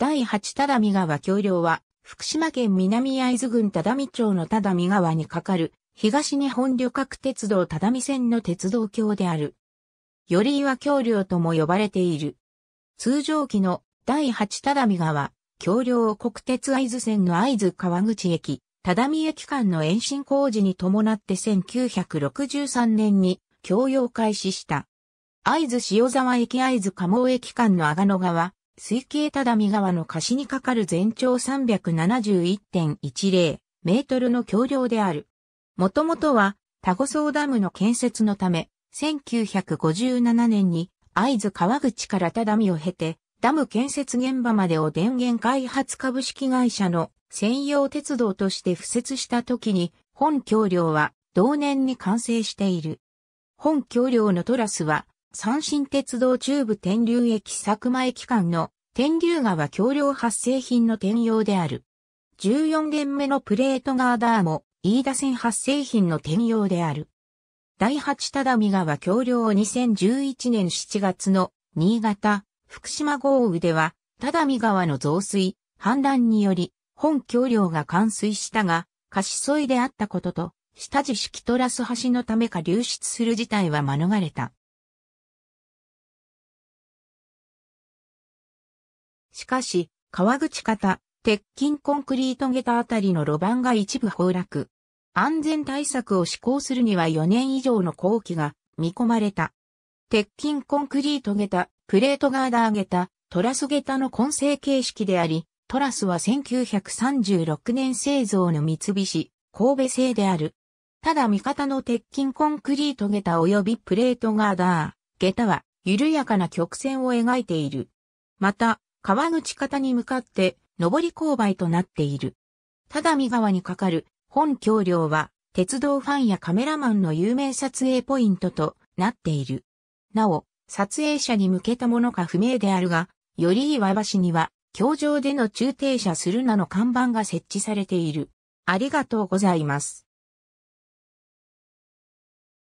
第八只見川橋梁は、福島県南会津郡只見町の只見川に架かる、東日本旅客鉄道只見線の鉄道橋である。寄岩橋梁とも呼ばれている。通常期の第八只見川、橋梁国鉄会津線の会津川口駅、只見駅間の延伸工事に伴って1963年に供用開始した。会津塩沢駅会津鴨駅間の阿賀野川、水系ただ見川の貸しにかかる全長371.10メートルの橋梁である。もともとは、タゴソーダムの建設のため、1957年に会津川口からただ見を経て、ダム建設現場までを電源開発株式会社の専用鉄道として付設した時に、本橋梁は同年に完成している。本橋梁のトラスは三新鉄道中部天竜駅佐久間駅間の天竜川橋梁発生品の転用である。14件目のプレートガーダーも飯田線発生品の転用である。第八只見川橋梁を2011年7月の新潟、福島豪雨では、只見川の増水、氾濫により、本橋梁が冠水したが、貸し添いであったことと、下地式トラス橋のためか流出する事態は免れた。しかし、川口方、鉄筋コンクリート下駄あたりの路盤が一部崩落。安全対策を施行するには4年以上の工期が見込まれた。鉄筋コンクリート下駄、プレートガーダー下駄、トラス下駄の混成形式であり、トラスは1936年製造の三菱、神戸製である。ただ味方の鉄筋コンクリート下駄及びプレートガーダー、下駄は緩やかな曲線を描いている。また、川口方に向かって、上り勾配となっている。ただ見川に架かる本橋梁は、鉄道ファンやカメラマンの有名撮影ポイントとなっている。なお、撮影者に向けたものか不明であるが、より岩橋には、橋上での駐停車するなの看板が設置されている。ありがとうございます。